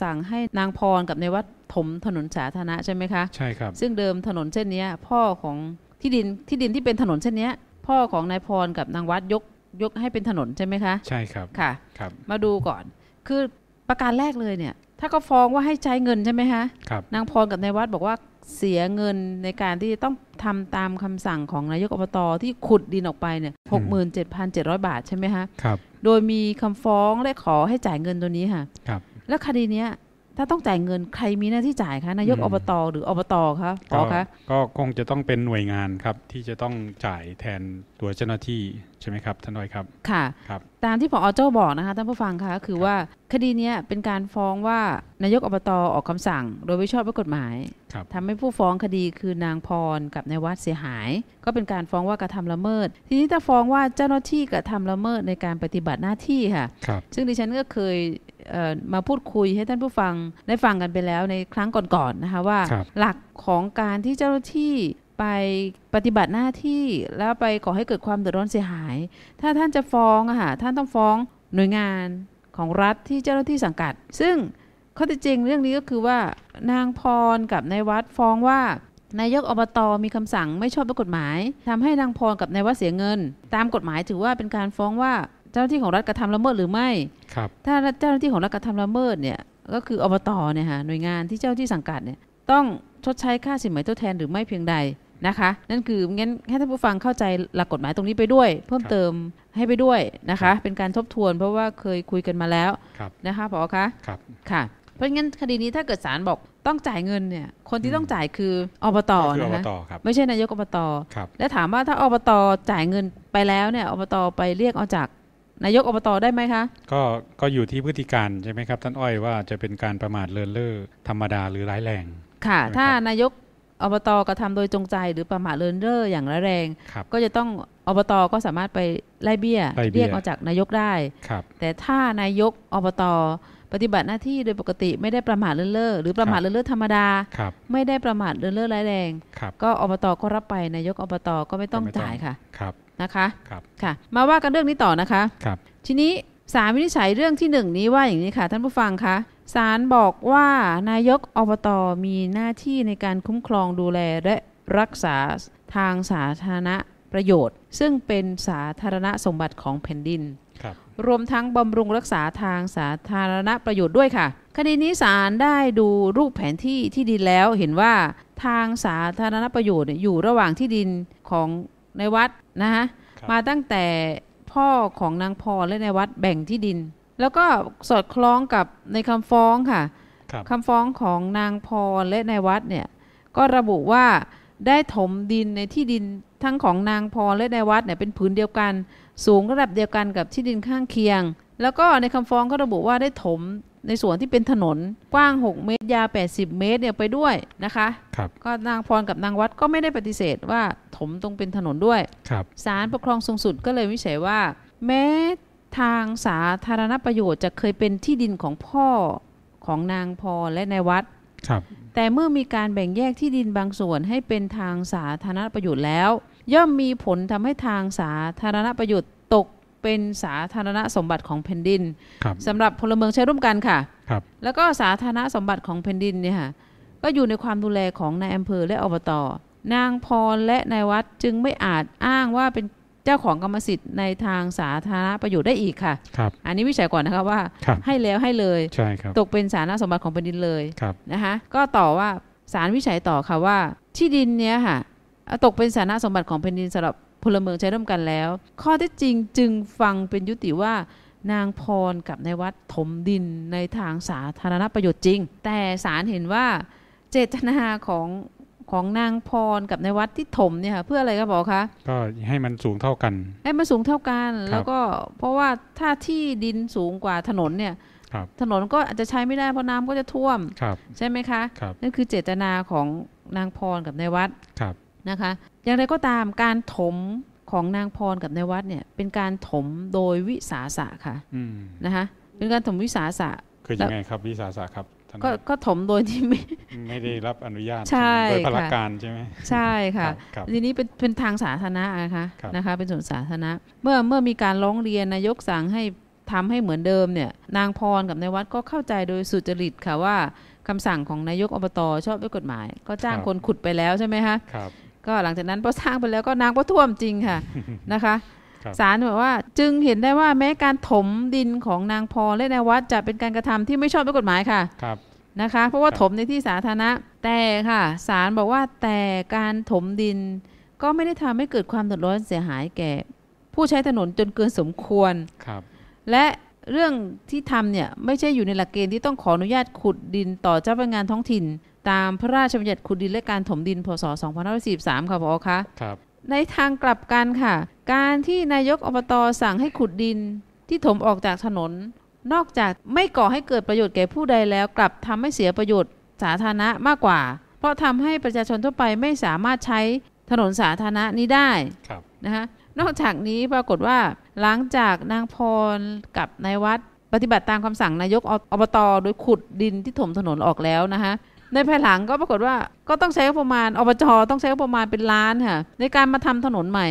สั่งให้นางพรกับในวัดถมถนนสาธารณะใช่ไหมคะ ใช่ครับ ซึ่งเดิมถนนเส้นนี้พ่อของที่ดินที่ดินที่เป็นถนนเส้นนี้พ่อของนายพรกับนางวัดยกยกให้เป็นถนนใช่ไหมคะ ใช่ครับค่ะครับมาดูก่อนคือประการแรกเลยเนี่ย ถ้าก็ฟ้องว่าให้ใช้เงินใช่ไหมคะครับนางพรกับนายวัดบอกว่าเสียเงินในการที่ต้องทำตามคำสั่งของนายกอบตอที่ขุดดินออกไปเนี่ยหกหมื่นเจ็ดพันเจ็ดร้อยบาทใช่ไหมคะครับ โดยมีคำฟ้องและขอให้จ่ายเงินตัวนี้ค่ะครับแล้วคดีเนี้ยถ้าต้องจ่ายเงินใครมีหน้าที่จ่ายคะนายกอบตหรืออบตคะ่อคะก็คงจะต้องเป็นหน่วยงานครับ ที่จะต้องจ่ายแทนตัวเจ้าหน้าที่ใช่ไหมครับท่านน้อยครับค่ะครับตามที่ผอเจ้าบอกนะคะท่านผู้ฟังคะ คือว่าคดีนี้เป็นการฟ้องว่านายกอบตออกคำสั่ง โดยไม่ชอบด้วยกฎหมาย ทำให้ผู้ฟ้องคดีคือนางพรกับนายวัดเสียหาย ก็เป็นการฟ้องว่ากระทำละเมิด ทีนี้ถ้าฟ้องว่าเจ้าหน้าที่กระทำละเมิดในการปฏิบัติหน้าที่ค่ะ ซึ่งดิฉันก็เคยมาพูดคุยให้ท่านผู้ฟังได้ฟังกันไปแล้วในครั้งก่อนๆนนะคะว่า หลักของการที่เจ้าหน้าที่ไปปฏิบัติหน้าที่แล้วไปก่อให้เกิดความเดือดร้อนเสียหาย ถ้าท่านจะฟ้องอะค่ะท่านต้องฟ้องหน่วยงานของรัฐที่เจ้าหน้าที่สังกัด ซึ่งข้อเท็จจริงเรื่องนี้ก็คือว่านางพรกับนายวัดฟ้องว่านายกอบตอมีคำสั่งไม่ชอบด้วยกฎหมาย ทำให้นางพรกับนายวัดเสียเงิน ตามกฎหมายถือว่าเป็นการฟ้องว่าจ้าหน้าที่ของรัฐกระทำละเมิดหรือไม่ ครับ ถ้าเจ้าหน้าที่ของรัฐกระทำละเมิดเนี่ยก็คืออบตเนี่ยฮะหน่วยงานที่เจ้าที่สังกัดเนี่ยต้องชดใช้ค่าสินไหมทดแทนหรือไม่เพียงใดนะคะ นั่นคืองั้นให้ท่านผู้ฟังเข้าใจหลักกฎหมายตรงนี้ไปด้วย เพิ่มเติมให้ไปด้วยนะคะเป็นการทบทวนเพราะว่าเคยคุยกันมาแล้วนะคะพอคะ ครับ ค่ะ เพราะงั้นคดีนี้ถ้าเกิดศาลบอกต้องจ่ายเงินเนี่ยคนที่ต้องจ่ายคืออบตนะคะไม่ใช่นายกอบตและถามว่าถ้าอบตจ่ายเงินไปแล้วเนี่ยอบตไปเรียกเอาจากนายกอบตได้ไหมคะก็ก็อยู่ที่พฤติการใช่ไหมครับท่านอ้อยว่าจะเป็นการประมาทเลินเล่อธรรมดาหรือร้ายแรงค่ะ ถ้านายกอบตกระทาโดยจงใจหรือประมาทเลินเล่ออย่างร้ายแรง ก็จะต้องอบตก็สามารถไปไล่เบี้ยเรียกออกจากนายกได้แต่ถ้านายกอบตปฏิบัติหน้าที่โดยปกติไม่ได้ประมาทเลินเล่อหรือประมาทเลินเล่อธรรมดา ไม่ได้ประมาทเลินเล่อร้ายแรง ก็อบตก็รับไปนายกอบต ก็ไม่ต้องจ่ายค่ะนะคะครับค่ะ มาว่ากันเรื่องนี้ต่อนะคะครับทีนี้สารวินิจฉัยเรื่องที่หนึ่งนี้ว่าอย่างนี้ค่ะท่านผู้ฟังคะสารบอกว่านายกอบตมีหน้าที่ในการคุ้มครองดูแลและรักษาทางสาธารณประโยชน์ ซึ่งเป็นสาธารณสมบัติของแผ่นดินรรวมทั้งบำรุงรักษาทางสาธารณประโยชน์ด้วยค่ะ คดีนี้ศาลได้ดูรูปแผนที่ที่ดินแล้วเห็นว่าทางสาธารณประโยชน์อยู่ระหว่างที่ดินของในวัดนะคะมาตั้งแต่พ่อของนางพรและในวัดแบ่งที่ดิน แล้วก็สอดคล้องกับในคำฟ้องค่ะคคำฟ้องของนางพรและในวัดเนี่ยก็ระบุว่าได้ถมดินในที่ดิน ทั้งของนางพรและในวัดเนี่ยเป็นผืนเดียวกัน สูงระดับเดียวกันกับที่ดินข้างเคียง แล้วก็ในคำฟ้องก็ระบุว่าได้ถมในสวนที่เป็นถนนกว้าง 6 เมตร ยาว 80 เมตรเนี่ยไปด้วยนะคะครับก็นางพรกับนางวัดก็ไม่ได้ปฏิเสธว่าถมตรงเป็นถนนด้วยครับศาลปกครองสูงสุดก็เลยวิจัยว่าแม้ทางสาธารณประโยชน์ จะเคยเป็นที่ดินของพ่อของนางพรและนายวัดครับแต่เมื่อมีการแบ่งแยกที่ดินบางส่วนให้เป็นทางสาธารณประโยชน์แล้ว ย่อมมีผลทำให้ทางสาธารณประโยชน์ตกเป็นสาธารณสมบัติของแผ่นดินสำหรับพลเมืองใช้ร่วมกันค่ะครับแล้วก็สาธารณสมบัติของแผ่นดินเนี่ยค่ะก็อยู่ในความดูแลของนายอำเภอและอบตนางพรและนายวัดจึงไม่อาจอ้างว่าเป็นเจ้าของกรรมสิทธิ์ ในทางสาธารณประโยชน์ได้อีกค่ะครับอันนี้วิจัยก่อนนะคะว่าให้แล้วให้เลยใช่ครับตกเป็นสาธารณสมบัติของแผ่นดินเลยนะคะก็ต่อว่าสารวิจัยต่อค่ะว่าที่ดินเนี้ยค่ะตกเป็นสาธารณสมบัติของแผ่นดินสำหรับพลเมืองใช้ร่วมกันแล้ว ข้อที่จริงจึงฟังเป็นยุติว่า นางพรกับนายวัดถมดินในทางสาธารณประโยชน์จริง แต่ศาลเห็นว่าเจตนาของของนางพรกับนายวัดที่ถมเนี่ยค่ะเพื่ออะไรครับหมอคะ ก็ให้มันสูงเท่ากัน ให้มันสูงเท่ากันแล้วก็เพราะว่าถ้าที่ดินสูงกว่าถนนเนี่ยถนนก็อาจจะใช้ไม่ได้เพราะน้ำก็จะท่วมใช่ไหมคะนั่นคือเจตนาของนางพรกับนายวัดนะคะอย่างไรก็ตามการถมของนางพรกับนายวัดเนี่ย เป็นการถมโดยวิสาสะค่ะนะคะเป็นการถมวิสาสะคือยังไงครับ วิสาสะครับก็ก็ถมโดยที่ไม่ไม่ได้รับอนุญาตใช่โดยพลการใช่ไหมใช่ค่ะทีนี้เป็นเป็นทางสาธารณะนะคะนะคะ เป็นส่วนสาธารณะเมื่อเมื่อมีการร้องเรียนนายกสั่งให้ทำให้เหมือนเดิมเนี่ย นางพรกับนายวัดก็เข้าใจโดยสุจริตค่ะว่าคำสั่งของนายกอบตชอบด้วยกฎหมายก็จ้างคนขุดไปแล้วใช่ไหมคะครับก็หลังจากนั้นพอสร้างไปแล้วก็นางก็ท่วมจริงค่ะนะคะสารบอกว่าจึงเห็นได้ว่าแม้การถมดินของนางพรและนายวัดจะเป็นการกระทำที่ไม่ชอบด้วยกฎหมายค่ะครับนะคะเพราะว่าถมในที่สาธารณะแต่ค่ะสารบอกว่าแต่การถมดิน ก็ไม่ได้ทำให้เกิดความเดือดร้อนเสียหายแก่ ผู้ใช้ถนนจนเกินสมควรครับและเรื่องที่ทำเนี่ยไม่ใช่อยู่ในหลักเกณฑ์ที่ต้องขออนุญาตขุดดินต่อเจ้าพนักงานท้องถิ่นตามพระราชบัญญัติขุดดินและการถมดิน พศ 2543 ค่ะพอคะครับ ในทางกลับกันค่ะ การที่นายกอบตสั่งให้ขุดดินที่ถมออกจากถนน นอกจากไม่ก่อให้เกิดประโยชน์แก่ผู้ใดแล้ว กลับทำให้เสียประโยชน์สาธารณะมากกว่า เพราะทำให้ประชาชนทั่วไปไม่สามารถใช้ถนนสาธารณะนี้ได้นะคะนอกจากนี้ปรากฏว่าหลังจากนางพรกับนายวัดปฏิบัติตามคำสั่งนายกอบตโดยขุดดินที่ถมถนนออกแล้วนะคะในภายหลังก็ปรากฏว่าก็ต้องใช้ประมาณอบจต้องใช้ประมาณเป็นล้านค่ะในการมาทำถนนใหม่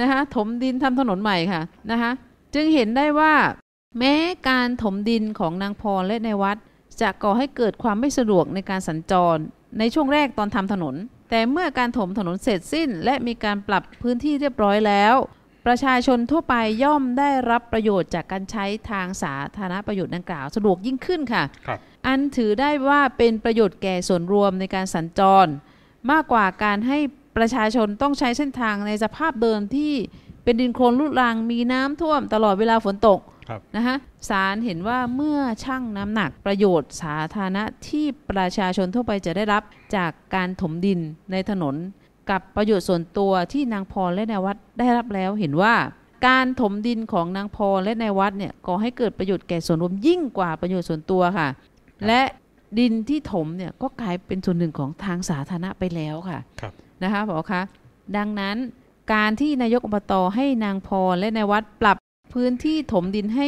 นะคะถมดินทำถนนใหม่ค่ะนะคะจึงเห็นได้ว่า แม้การถมดินของนางพรและในวัด จะก่อให้เกิดความไม่สะดวกในการสัญจร ในช่วงแรกตอนทำถนน แต่เมื่อการถมถนนเสร็จสิ้น และมีการปรับพื้นที่เรียบร้อยแล้วประชาชนทั่วไปย่อมได้รับประโยชน์จากการใช้ทางสาธารณประโยชน์ดังกล่าวสะดวกยิ่งขึ้นค่ะ อันถือได้ว่าเป็นประโยชน์แก่ส่วนรวมในการสัญจร มากกว่าการให้ประชาชนต้องใช้เส้นทางในสภาพเดิมที่เป็นดินโคลนลุดรังมีน้ำท่วมตลอดเวลาฝนตกนะคะศาลเห็นว่าเมื่อช่างน้ำหนักประโยชน์สาธารณะที่ประชาชนทั่วไปจะได้รับจากการถมดินในถนนกับประโยชน์ส่วนตัวที่นางพรและนายวัดได้รับแล้วเห็นว่า การถมดินของนางพรและนายวัดเนี่ยก่อให้เกิดประโยชน์แก่ส่วนรวมยิ่งกว่าประโยชน์ส่วนตัวค่ะ และดินที่ถมเนี่ยก็กลายเป็นส่วนหนึ่งของทางสาธารณะไปแล้วค่ะคนะคะบอคะดังนั้น การที่นายกอบตอให้นางพรและนายวัดปรับพื้นที่ถมดินให้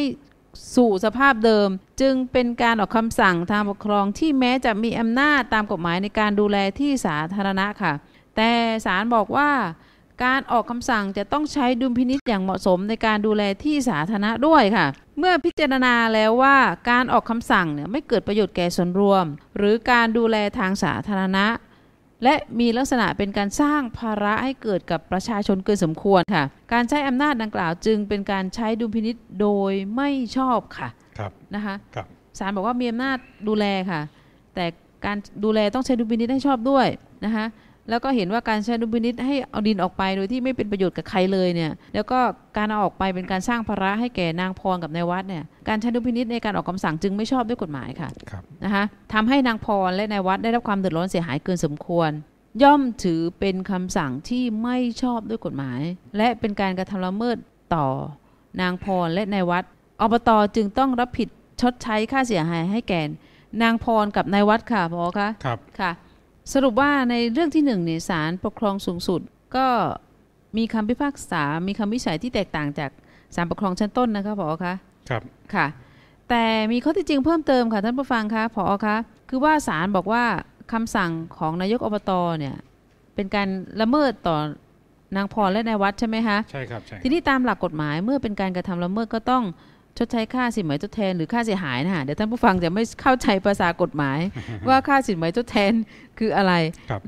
สู่สภาพเดิม จึงเป็นการออกคำสั่งทางปกครองที่แม้จะมีอำนาจตามกฎหมายในการดูแลที่สาธารณะค่ะแต่ศาลบอกว่าการออกคำสั่งจะต้องใช้ดุลพินิษอย่างเหมาะสมในการดูแลที่สาธารณะด้วยค่ะ เมื่อพิจารณาแล้วว่า การออกคำสั่งเนี่ยไม่เกิดประโยชน์แก่ส่วนรวม หรือการดูแลทางสาธารณะ และมีลักษณะเป็นการสร้างภาระให้เกิดกับประชาชนเกินสมควรค่ะ การใช้อำนาจดังกล่าวจึงเป็นการใช้ดุลพินิษโดยไม่ชอบค่ะครับนะคะครับศาลบอกว่ามีอำนาจดูแลค่ะ แต่การดูแลต้องใช้ดุลพินิษให้ชอบด้วยนะคะแล้วก็เห็นว่าการใช้ดุลพินิษให้เอาดินออกไปโดยที่ไม่เป็นประโยชน์กับใครเลยเนี่ย แล้วก็การเอาออกไปเป็นการสร้างภาระให้แก่นางพรกับนายวัดเนี่ย การใช้ดุลพินิษในการออกคำสั่งจึงไม่ชอบด้วยกฎหมายค่ะคนะคะทำให้นางพรและนายวัดได้รับความเดือดร้อนเสียหายเกินสมควร ย่อมถือเป็นคำสั่งที่ไม่ชอบด้วยกฎหมาย และเป็นการกระทำละเมิดต่อ นางพรและนายวัดอบตจึงต้องรับผิดชดใช้ค่าเสียหายให้แก่นางพรกับนายวัดค่ะพอคะครับค่ะสรุปว่าในเรื่องที่หนึ่งเนี่ยศาลปกครองสูงสุดก็มีคำพิพากษา มีคำวิจัยที่แตกต่างจากศาลปกครองชั้นต้นนะคะผอคะ ครับ ค่ะ แต่มีข้อที่จริงเพิ่มเติมค่ะท่านผู้ฟังคะผอคะ คือว่าศาลบอกว่าคำสั่งของนายกอบตเนี่ย เป็นการละเมิดต่อนางพรและนายวัดใช่ไหมคะ ใช่ครับใช่ทีนี้ตามหลักกฎหมายเมื่อเป็นการกระทำละเมิดก็ต้องชดใช้ค่าสินไหมทดแทนหรือค่าเสียหายนะฮะเดี๋ยวท่านผู้ฟังจะไม่เข้าใจภาษากฎหมาย ว่าค่าสินไหมทดแทนคืออะไร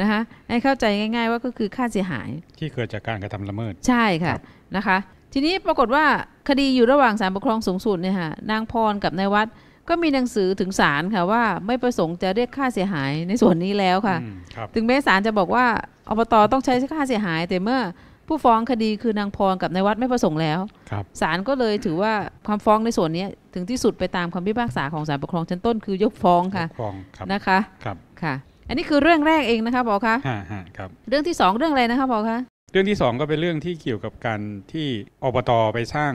นะคะให้เข้าใจง่าย ๆ ว่าก็คือค่าเสียหาย ที่เกิดจากการกระทำละเมิดใช่ค่ะนะคะ ทีนี้ปรากฏว่าคดีอยู่ระหว่างศาลปกครองสูงสุดเนี่ยค่ะนางพรกับนายวัด ก็มีหนังสือถึงศาลค่ะว่าไม่ประสงค์จะเรียกค่าเสียหายในส่วนนี้แล้วค่ะ ถึงแม้ศาลจะบอกว่าอบตต้องใช้ค่าเสียหายแต่เมื่อผู้ฟ้องคดีคือนางพรกับนายวัดไม่ประสงค์แล้วศาลก็เลยถือว่าความฟ้องในส่วนนี้ถึงที่สุดไปตามคำพิพากษาของศาลปกครองชั้นต้น คือยกฟ้องค่ะฟ้องนะคะครับค่ะ อันนี้คือเรื่องแรกเองนะคะพอคะครับ เรื่องที่ 2 เรื่องอะไรนะคะพอคะเรื่องที่2ก็เป็นเรื่องที่เกี่ยวกับการที่อบตไปสร้าง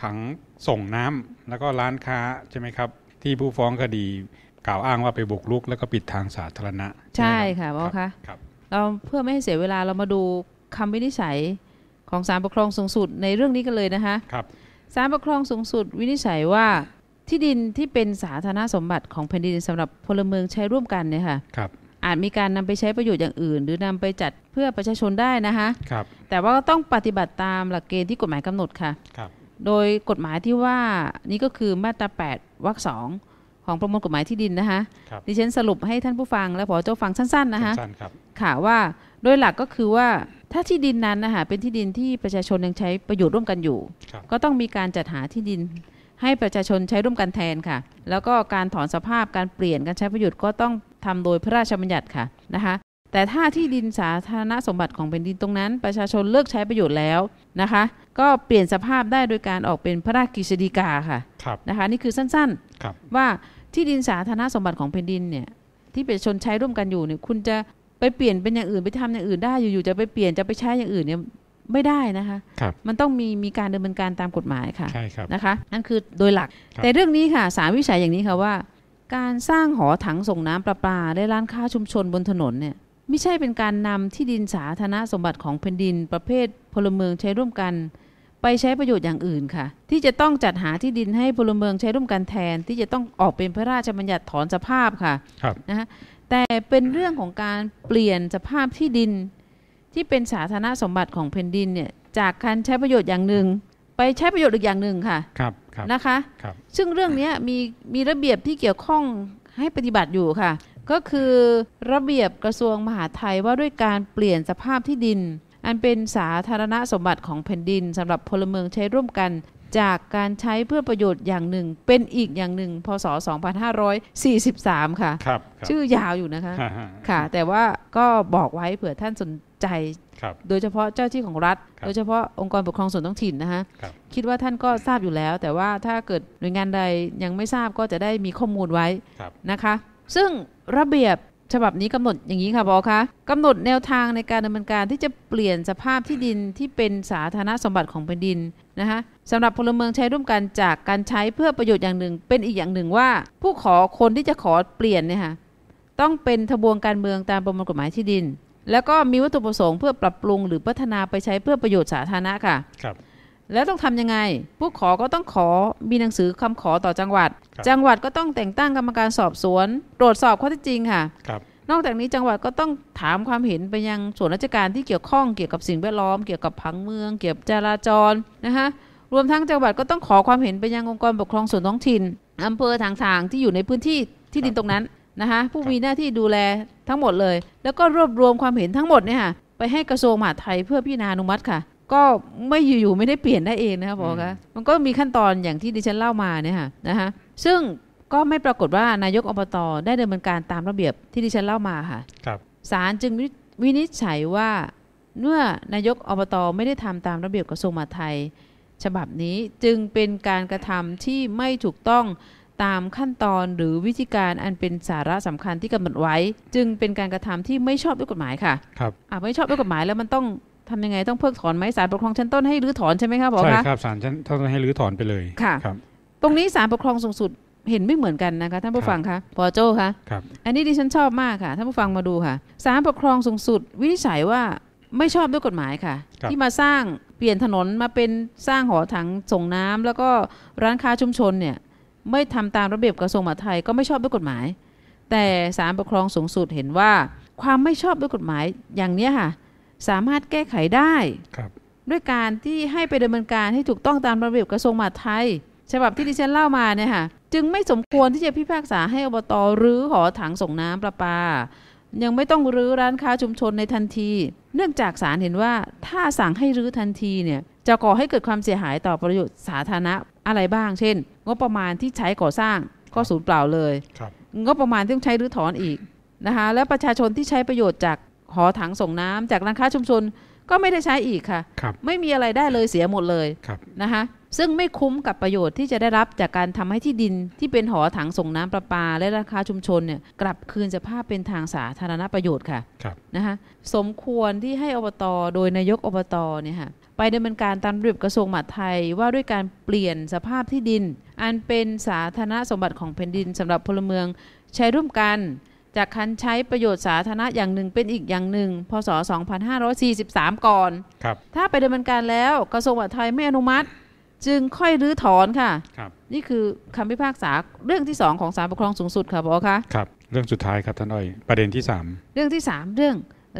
ถังส่งน้ำแล้วก็ร้านค้าใช่ไหมครับที่ผู้ฟ้องคดีกล่าวอ้างว่าไปบุกรุกแล้วก็ปิดทางสาธารณะ ใช่ค่ะพอคะครับเราเพื่อไม่ให้เสียเวลาเรามาดูคำวินิจฉัยของศาลปกครองสูงสุดในเรื่องนี้กันเลยนะคะครับศาลปกครองสูงสุดวินิจฉัยว่าที่ดินที่เป็นสาธารณสมบัติของแผ่นดินสำหรับพลเมืองใช้ร่วมกันเนี่ยค่ะ ครับ อาจมีการนำไปใช้ประโยชน์อย่างอื่น หรือนำไปจัดเพื่อประชาชนได้นะคะ ครับ แต่ว่าต้องปฏิบัติตามหลักเกณฑ์ที่กฎหมายกำหนดค่ะ ครับ โดยกฎหมายที่ว่านี่ก็คือมาตรา8วรรคสองของประมวลกฎหมายที่ดินนะคะดิฉันสรุปให้ท่านผู้ฟัง และผอเจ้าฟังสั้นๆนะคะสั้นครับ ค่ะว่าโดยหลักก็คือว่าถ้าที่ดินนั้นนะคะเป็นที่ดินที่ประชาชนยังใช้ประโยชน์ร่วมกันอยู่ ก็ต้องมีการจัดหาที่ดินให้ประชาชนใช้ร่วมกันแทนค่ะ แล้วก็การถอนสภาพการเปลี่ยนการใช้ประโยชน์ก็ต้องทำโดยพระราชบัญญัติค่ะนะคะแต่ถ้าที่ดินสาธารณสมบัติของแผ่นดินตรงนั้น ประชาชนเลิกใช้ประโยชน์แล้วนะคะ ก็เปลี่ยนสภาพได้โดยการออกเป็นพระราชกฤษฎีกาค่ะนะคะ นี่คือสั้นๆว่าที่ดินสาธารณสมบัติของแผ่นดินเนี่ยที่ประชาชนใช้ร่วมกันอยู่เนี่ยคุณจะไปเปลี่ยนเป็นอย่างอื่นไปทำอย่างอื่นได้อยู่ๆจะไปเปลี่ยนจะไปใช้อย่างอื่นเนี่ยไม่ได้นะคะคมันต้องมีมีการดำเนินการตามกฎหมายค่ะใช่ครับนะคะนั่นคือโดยหลักแต่เรื่องนี้ค่ะสามวิสัยอย่างนี้ค่ะว่า การสร้างหอถังส่งน้ำประปาในร้านค้าชุมชนบนถนนเนี่ย ไม่ใช่เป็นการนำที่ดินสาธารณสมบัติของแผ่นดิน ประเภทพลเมืองใช้ร่วมกัน ไปใช้ประโยชน์อย่างอื่นค่ะ ที่จะต้องจัดหาที่ดินให้พลเมืองใช้ร่วมกันแทนที่จะต้องออกเป็นพระราชบัญญัติถอนสภาพค่ะคนะแต่เป็นเรื่องของการเปลี่ยนสภาพที่ดิน ที่เป็นสาธารณสมบัติของแผ่นดินเนี่ยจากการใช้ประโยชน์อย่างหนึ่ง ไปใช้ประโยชน์อีกอย่างหนึ่งค่ะ ครับนะคะคซึ่งเรื่องนี้มีมีระเบียบที่เกี่ยวข้องให้ปฏิบัติอยู่ค่ะก็คือระเบียบกระทรวงมหาดไทยว่าด้วยการเปลี่ยนสภาพที่ดิน อันเป็นสาธารณสมบัติของแผ่นดิน สำหรับพลเมืองใช้ร่วมกันจากการใช้เพื่อประโยชน์อย่างหนึ่งเป็นอีกอย่างหนึ่งพศ 2543 ค่ะ ครับ ชื่อยาวอยู่นะคะ ค่ะ แต่ว่าก็บอกไว้เผื่อท่านสนใจ โดยเฉพาะเจ้าที่ของรัฐ โดยเฉพาะองค์กรปกครองส่วนท้องถิ่นนะคะคิดว่าท่านก็ทราบอยู่แล้ว แต่ว่าถ้าเกิดหน่วยงานใดยังไม่ทราบก็จะได้มีข้อมูลไว้นะคะ ซึ่งระเบียบฉบับนี้กำหนดอย่างนี้ค่ะบอคะกำหนดแนวทางในการดำเนินการที่จะเปลี่ยนสภาพที่ดินที่เป็นสาธารณสมบัติของแผ่นดินนะคะสำหรับพลเมืองใช้ร่วมกันจากการใช้เพื่อประโยชน์อย่างหนึ่ง เป็นอีกอย่างหนึ่งว่า ผู้ขอคนที่จะขอเปลี่ยนเนี่ยค่ะต้องเป็นทบวงการเมืองตามประมวลกฎหมายที่ดิน แล้วก็มีวัตถุประสงค์เพื่อปรับปรุงหรือพัฒนาไปใช้เพื่อประโยชน์สาธารณะค่ะครับแล้วต้องทํำยังไงผู้ขอก็ต้องขอมีหนังสือคำขอต่อจังหวัด จังหวัดก็ต้องแต่งตั้งกรรมการสอบสวน ตรวจสอบข้อเท็จจริงค่ะนอกจากนี้จังหวัดก็ต้องถามความเห็นไปยังส่วนราชการ ที่เกี่ยวข้องเกี่ยวกับสิ่งแวดล้อมเกี่ยวกับผังเมือง เกี่ยวกับจราจรนะคะรวมทั้งจังหวัดก็ต้องขอความเห็นไปยังองค์กรปกครองส่วนท้องถิ่นอำเภอต่างๆที่อยู่ในพื้นที่ที่ดินตรงนั้นนะคะผู้มีหน้าที่ดูแลทั้งหมดเลย แล้วก็รวบรวมความเห็นทั้งหมดเนี่ยค่ะไปให้กระทรวงมหาดไทยเพื่อพิจารณาอนุมัติค่ะก็ไม่อยู่ๆไม่ได้เปลี่ยนได้เองนะคะบอกคะมันก็มีขั้นตอนอย่างที่ดิฉันเล่ามาเนี่ยค่ะนะคะซึ่งก็ไม่ปรากฏว่านายกอบตอได้ดำเนินการตามระเบียบที่ดิฉันเล่ามาค่ะครับศาลจึงวินิจฉัยว่าเมื่อนายกอบตอไม่ได้ทำตามระเบียบกระทรวงมหาดไทย ฉบับนี้จึงเป็นการกระทำที่ไม่ถูกต้องตามขั้นตอนหรือวิธีการอันเป็นสาระสำคัญที่กำหนดไว้ จึงเป็นการกระทำที่ไม่ชอบด้วยกฎหมายค่ะครับอ่าไม่ชอบด้วยกฎหมายแล้วมันต้องทำยังไงต้องเพิกถอนไหมศาลปกครองชั้นต้นให้รื้อถอนใช่ไหมคะบอกคะใช่ครับศาลชั้นต้นให้รื้อถอนไปเลยค่ะครับ ตรงนี้ศาลปกครองสูงสุดเห็นไม่เหมือนกันนะคะท่านผู้ฟังคะพอโจ้คะครับ อันนี้ดิฉันชอบมากค่ะท่านผู้ฟังมาดูค่ะศาลปกครองสูงสุดวินิจฉัยว่าไม่ชอบด้วยกฎหมายค่ะ ที่มาสร้างเปลี่ยนถนนมาเป็นสร้างหอถังส่งน้ำ แล้วก็ร้านค้าชุมชนเนี่ย ไม่ทำตามระเบียบกระทรวงมหาดไทย ก็ไม่ชอบด้วยกฎหมาย แต่ศาลปกครองสูงสุดเห็นว่าความไม่ชอบด้วยกฎหมายอย่างเนี้ยค่ะสามารถแก้ไขได้ ด้วยการที่ให้ไปดำเนินการให้ถูกต้องตามระเบียบกระทรวงมหาดไทย ฉบับที่ดิฉันเล่ามาเนี่ยค่ะจึงไม่สมควรที่จะพิพากษาให้อบตรื้อหอถังส่งน้ำประปา ยังไม่ต้องรื้อร้านค้าชุมชนในทันที เนื่องจากศาลเห็นว่าถ้าสั่งให้รื้อทันทีเนี่ยจะก่อให้เกิดความเสียหายต่อประโยชน์สาธารณะอะไรบ้าง เช่นงบประมาณที่ใช้ก่อสร้างก็สูญเปล่าเลยงบประมาณที่ต้องใช้รื้อถอนอีกนะคะและประชาชนที่ใช้ประโยชน์จากหอถังส่งน้ำจากร้านค้าชุมชนก็ไม่ได้ใช้อีกค่ะคไม่มีอะไรได้เลยเสียหมดเลยนะคะซึ่งไม่คุ้มกับประโยชน์ที่จะได้รับจากการทำให้ที่ดินที่เป็นหอถังส่งน้ำประปา และราคาชุมชนเนี่ยกลับคืนสภาพเป็นทางสาธารณประโยชน์ค่ะคนะคะสมควรที่ให้อบตอโดยนายกอบตอเนี่ยค่ะไปดำเนินการตามระเบียบกระทรวงมหาดไทยว่าด้วยการเปลี่ยนสภาพที่ดิน อันเป็นสาธารณสมบัติของแผ่นดิน สำหรับพลเมืองใช้ร่วมกันจากคันใช้ประโยชน์สาธารณะอย่างหนึ่งเป็นอีกอย่างหนึ่งพศ 2543 ก่อน ครับ ถ้าไปดำเนินการแล้วกระทรวงมหาดไทยไม่อนุมัติจึงค่อยรื้อถอนค่ะ ครับ นี่คือคำพิพากษาเรื่องที่สองของศาลปกครองสูงสุด ค่ะบอคะครับ เรื่องสุดท้ายครับท่านอ้อยประเด็นที่3เรื่องที่3เรื่อง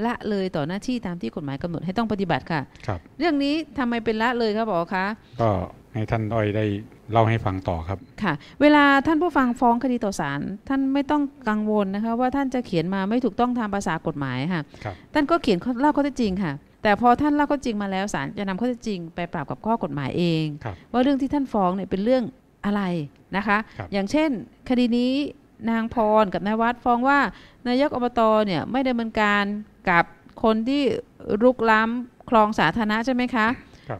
ละเลยต่อหน้าที่ตามที่กฎหมายกำหนดให้ต้องปฏิบัติค่ะ ครับ เรื่องนี้ทำไมเป็นละเลยครับบอคะก็ให้ท่านอ้อยได้เล่าให้ฟังต่อครับค่ะเวลาท่านผู้ฟังฟ้องคดีต่อศาลท่านไม่ต้องกังวลนะคะว่าท่านจะเขียนมาไม่ถูกต้องตามภาษากฎหมายค่ะ ท่านก็เขียนเล่าข้อเท็จจริงค่ะ แต่พอท่านเล่าข้อจริงมาแล้วศาลจะนำข้อเท็จจริง ไปปรับกับข้อกฎหมายเอง ว่าเรื่องที่ท่านฟ้องเนี่ยเป็นเรื่องอะไรนะคะคอย่างเช่นคดีนี้นางพรกับนายวัดฟ้องว่านายกอบตเนี่ยไม่ดำเนินการกับคนที่รุกล้ำคลองสาธารณะใช่ไหมคะ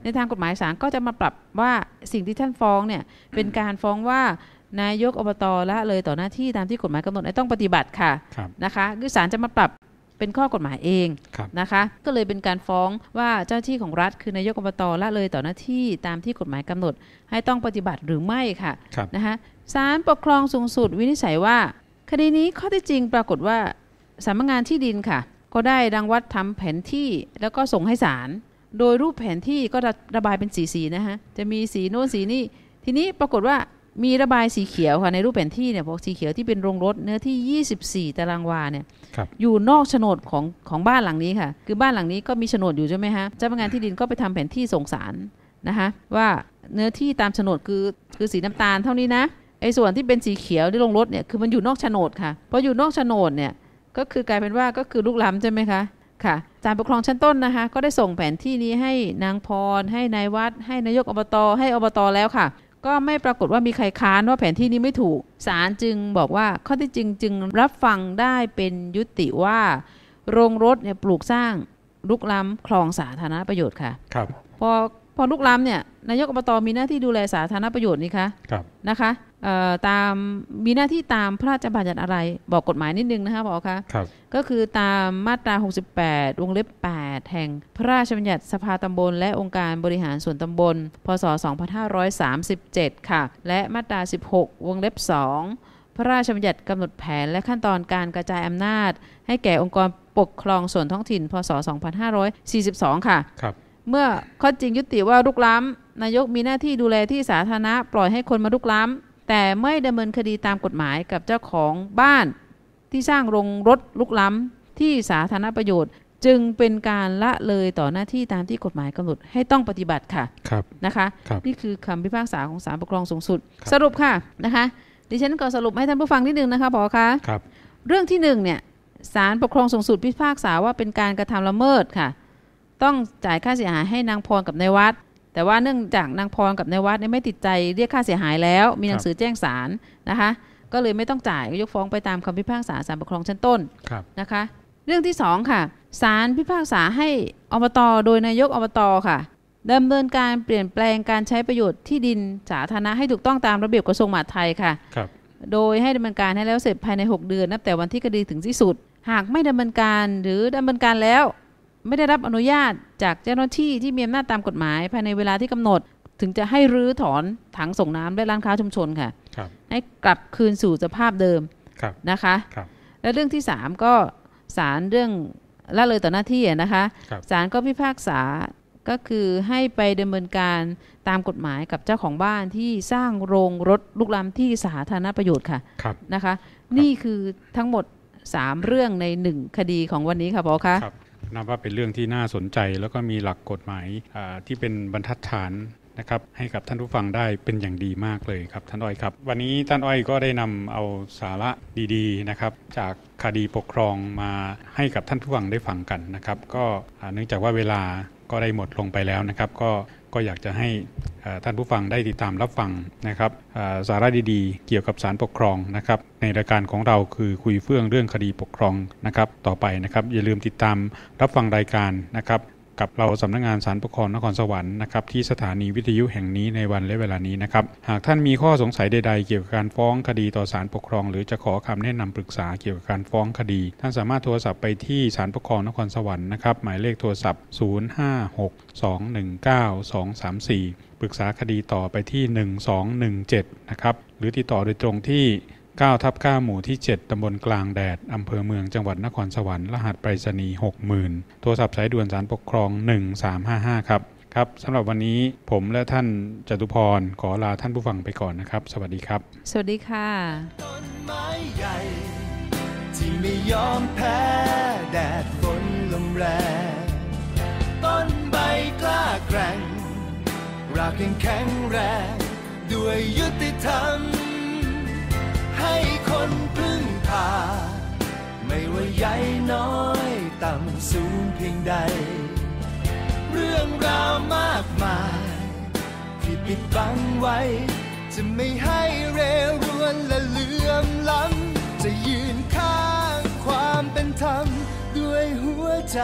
ในทางกฎหมายศาลก็จะมาปรับว่าสิ่งที่ท่านฟ้องเนี่ยเป็นการฟ้องว่านายกอบตละเลยต่อหน้าที่ตามที่กฎหมายกำหนดต้องปฏิบัติค่ะนะคะคือศาลจะมาปรับเป็นข้อกฎหมายเองนะคะก็เลยเป็นการฟ้องว่าเจ้าที่ของรัฐ คือนายกอบตละเลยต่อหน้าที่ตามที่กฎหมายกำหนด ให้ต้องปฏิบัติหรือไม่ค่ะนะคะศาลปกครองสูงสุดวินิจฉัยว่าคดีนี้ข้อที่จริงปรากฏว่าสำนักงานที่ดินค่ะ ก็ได้ดังวัดทำแผนที่แล้วก็ส่งให้ศาลโดยรูปแผนที่ก็ระบายเป็นสีสีนะฮะ จะมีสีโน้นสีนี่ ทีนี้ปรากฏว่ามีระบายสีเขียวค่ะในรูปแผนที่เนี่ยบอกสีเขียวที่เป็นโรงรถเนื้อที่ 24 ตารางวาเนี่ยอยู่นอกโฉนดของของบ้านหลังนี้ค่ะ คือบ้านหลังนี้ก็มีโฉนดอยู่ใช่ไหมฮะ เจ้าพนักงานที่ดินก็ไปทำแผนที่ส่งสารนะคะว่าเนื้อที่ตามโฉนดคือคือสีน้ำตาลเท่านี้นะไอ้ส่วนที่เป็นสีเขียวที่โรงรถเนี่ยคือมันอยู่นอกโฉนดค่ะพออยู่นอกโฉนดเนี่ยก็คือกลายเป็นว่าก็คือลุกล้ำใช่ไหมคะค่ะจารปกครองชั้นต้นนะคะ ก็ได้ส่งแผนที่นี้ให้นางพร ให้นายวัด ให้นายกอบตให้อบตแล้วค่ะ ก็ไม่ปรากฏว่ามีใครค้านว่าแผนที่นี้ไม่ถูกศาลจึงบอกว่าข้อที่จริงจึงรับฟังได้เป็นยุติว่า โรงรถเนี่ยปลูกสร้างลุกล้ำคลองสาธารณประโยชน์ค่ะครับพอพอลุกล้ำเนี่ยนายกอบตมีหน้าที่ดูแลสาธารณประโยชน์นี่คะครับนะคะตามมีหน้าที่ตามพระราชบัญญัติอะไรบอกกฎหมายนิดนึงนะคะบอกคะครับ ก็คือตามมาตรา 68 วงเล็บ 8 แห่งพระราชบัญญัติสภาตำบลและองค์การบริหารส่วนตำบล พศ 2537 ค่ะ และมาตรา 16 วงเล็บ 2 พระราชบัญญัติกำหนดแผนและขั้นตอนการกระจายอำนาจ ให้แก่องค์กรปกครองส่วนท้องถิ่น พศ 2542 ค่ะครับเมื่อข้อจริงยุติว่าลุกล้ำนายกมีหน้าที่ดูแลที่สาธารณะปล่อยให้คนมาลุกล้ำแต่ไม่ดำเนินคดีตามกฎหมายกับเจ้าของบ้านที่สร้างโรงรถลุกล้ำที่สาธารณประโยชน์ จึงเป็นการละเลยต่อหน้าที่ตามที่กฎหมายกำหนดให้ต้องปฏิบัติค่ะ ครับนะคะคนี่คือคำพิพากษาของศาลปกครองสูงสุด สรุปค่ะนะคะ ดิฉันก็สรุปให้ท่านผู้ฟังนิดนึงนะคะพอคะครับ เรื่องที่หนึ่งเนี่ยศาลปกครองสูงสุดพิพากษาว่าเป็นการกระทำละเมิดค่ะต้องจ่ายค่าเสียหายให้นางพรกับนายวัด แต่ว่าเนื่องจากนางพรกับนายวัดไม่ติดใจเรียกค่าเสียหายแล้วมีหนังสือแจ้งศาลนะคะ ก็เลยไม่ต้องจ่ายยกฟ้องไปตามคำพิพากษาศาลปกครองชั้นต้นนะคะเรื่องที่สองค่ะศาลพิพากษาให้อบตโดยนายกอบตค่ะดำเนินการเปลี่ยนแปลงการใช้ประโยชน์ที่ดินสาธารณะให้ถูกต้องตามระเบียบกระทรวงมหาดไทยค่ะครับโดยให้ดำเนินการให้แล้วเสร็จภายใน 6 เดือน นับแต่วันที่คดีถึงที่สุด หากไม่ดำเนินการหรือดำเนินการแล้วไม่ได้รับอนุญาตจากเจ้าหน้าที่ที่มีอำนาจตามกฎหมาย ภายในเวลาที่กำหนดถึงจะให้รื้อถอนถังส่งน้ำและร้านค้าชุมชนค่ะคให้กลับคืนสู่สภาพเดิมนะคะคและเรื่องที่3ก็ศาลเรื่องละเลยต่อหน้าที่นะคะศาลก็พิพากษาก็คือให้ไปดำเนินการตามกฎหมายกับเจ้าของบ้านที่สร้างโรงรถลุกล้ำที่สาธารณประโยชน์ค่ะคนะคะ นี่คือทั้งหมด3เรื่องใน1คดีของวันนี้ค่ะพอคะนับว่าเป็นเรื่องที่น่าสนใจแล้วก็มีหลักกฎหมายที่เป็นบรรทัดฐานนะครับให้กับท่านผู้ฟังได้เป็นอย่างดีมากเลยครับท่านอ้อยครับ วันนี้ท่านอ้อยก็ได้นำเอาสาระดีๆนะครับจากคดีปกครองมาให้กับท่านผู้ฟังได้ฟังกันนะครับ ก็เนื่องจากว่าเวลาก็ได้หมดลงไปแล้วนะครับก็ก็อยากจะให้ท่านผู้ฟังได้ติดตามรับฟังนะครับสาระดีๆ เกี่ยวกับสารปกครองนะครับ ในรายการของเราคือคุยเฟื่องเรื่องคดีปกครองนะครับ ต่อไปนะครับ อย่าลืมติดตามรับฟังรายการนะครับกับเราสำนักงงานสารปกครองนครสวรรค์นะครับ ที่สถานีวิทยุแห่งนี้ในวันและเวลานี้นะครับหากท่านมีข้อสงสัยใดๆ เกี่ยวกับการฟ้องคดีต่อสารปกครอง หรือจะขอคำแนะนำปรึกษาเกี่ยวกับการฟ้องคดีท่านสามารถโทรศัพท์ไปที่สารปกครองนครสวรรค์นะครับหมายเลขโทรศัพท์0 5 6 2 1 9 2ส3 4 ปรึกษาคดีต่อไปที่1217นะครับหรือติดต่อโดยตรงที่9ทับ9หมู่ที่ 7ตำบลกลางแดดอำเภอเมืองจังหวัดนครสวรรค์รหัสไปรษณีย์60,000โทรศัพท์สายด่วนสารปกครอง 1355 ครับ ครับสำหรับวันนี้ผมและท่านจตุพรขอลาท่านผู้ฟังไปก่อนนะครับ สวัสดีครับ สวัสดีค่ะ ต้นไม้ใหญ่ ที่ไม่ยอมแพ้แดดฝนลมแรงต้นใบกล้าแกร่ง รากแข็งแรงด้วยยุติธรรมให้คนพึ่งพา ไม่ว่าใหญ่น้อยต่ำสูงเพียงใด เรื่องราวมากมายที่ปิดบังไว้ จะไม่ให้เรรวนและเลื่อมล้ำจะยืนข้างความเป็นธรรมด้วยหัวใจ